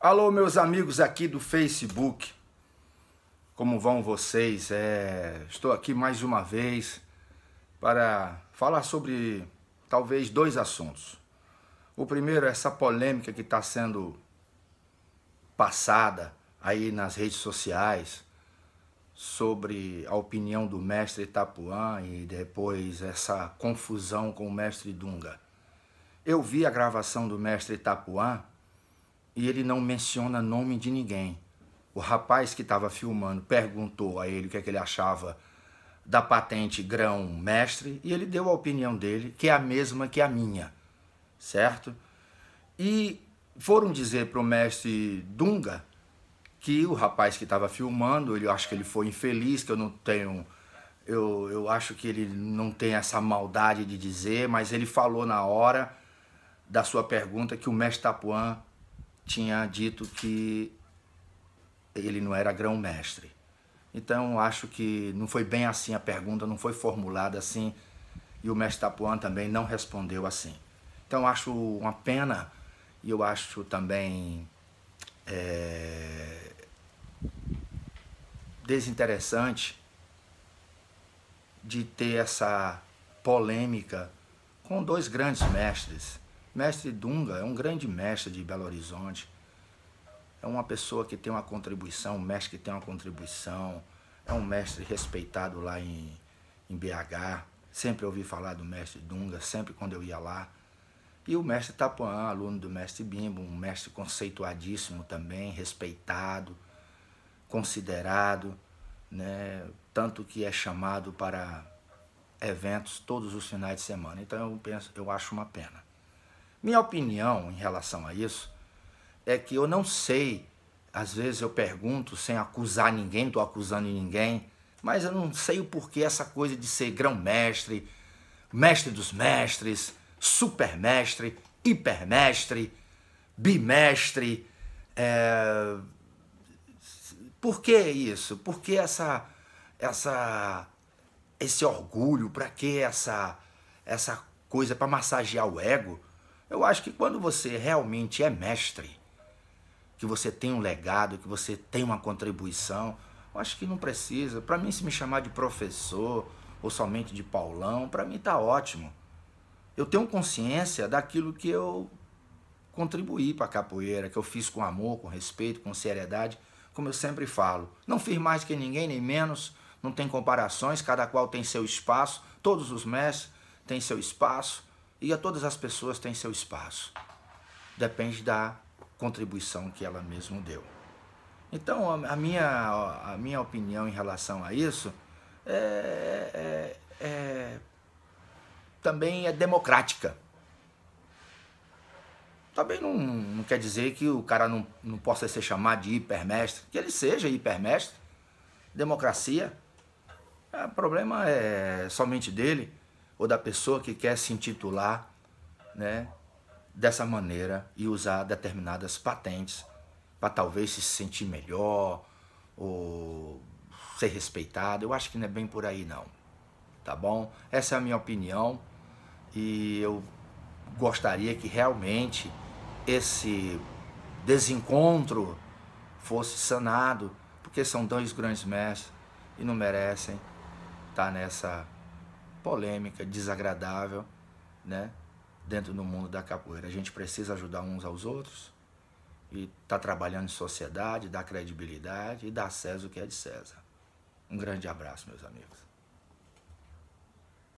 Alô, meus amigos aqui do Facebook. Como vão vocês? É, estou aqui mais uma vez para falar sobre talvez dois assuntos. O primeiro é essa polêmica que está sendo passada aí nas redes sociais sobre a opinião do mestre Itapuã e depois essa confusão com o mestre Dunga. Eu vi a gravação do mestre Itapuã e ele não menciona nome de ninguém. O rapaz que estava filmando perguntou a ele o que, é que ele achava da patente grão mestre e ele deu a opinião dele, que é a mesma que a minha, certo? E foram dizer para o mestre Dunga que o rapaz que estava filmando, ele acho que ele foi infeliz, que eu não tenho. Eu, eu acho que ele não tem essa maldade de dizer, mas ele falou na hora da sua pergunta que o mestre Tapuã tinha dito que ele não era grão-mestre. Então acho que não foi bem assim a pergunta, não foi formulada assim, e o mestre Tapuan também não respondeu assim. Então acho uma pena e eu acho também é, desinteressante de ter essa polêmica com dois grandes mestres Mestre Dunga é um grande mestre de Belo Horizonte. É uma pessoa que tem uma contribuição, um mestre que tem uma contribuição. É um mestre respeitado lá em, em BH. Sempre ouvi falar do mestre Dunga, sempre quando eu ia lá. E o mestre Tapuã, aluno do mestre Bimbo, um mestre conceituadíssimo também, respeitado, considerado, né? tanto que é chamado para eventos todos os finais de semana. Então eu penso, eu acho uma pena. Minha opinião em relação a isso é que eu não sei, às vezes eu pergunto sem acusar ninguém, não estou acusando ninguém, mas eu não sei o porquê essa coisa de ser grão-mestre, mestre dos mestres, supermestre, hipermestre, bimestre. É... Por que isso? Por que essa, essa, esse orgulho? Para que essa, essa coisa para massagear o ego? Eu acho que quando você realmente é mestre, que você tem um legado, que você tem uma contribuição, eu acho que não precisa. Para mim, se me chamar de professor ou somente de Paulão, para mim está ótimo. Eu tenho consciência daquilo que eu contribuí para a capoeira, que eu fiz com amor, com respeito, com seriedade, como eu sempre falo. Não fiz mais que ninguém, nem menos, não tem comparações, cada qual tem seu espaço, todos os mestres têm seu espaço e a todas as pessoas têm seu espaço. Depende da contribuição que ela mesma deu. Então, a minha, a minha opinião em relação a isso é, é, é, também é democrática. Também não, não quer dizer que o cara não, não possa ser chamado de hipermestre, que ele seja hipermestre. Democracia. Ah, o problema é somente dele ou da pessoa que quer se intitular né, dessa maneira e usar determinadas patentes para talvez se sentir melhor ou ser respeitado. Eu acho que não é bem por aí não, tá bom? Essa é a minha opinião e eu gostaria que realmente esse desencontro fosse sanado, porque são dois grandes mestres e não merecem estar tá nessa polêmica, desagradável, né? Dentro do mundo da capoeira. A gente precisa ajudar uns aos outros e tá trabalhando em sociedade, dar credibilidade e dar César o que é de César. Um grande abraço, meus amigos.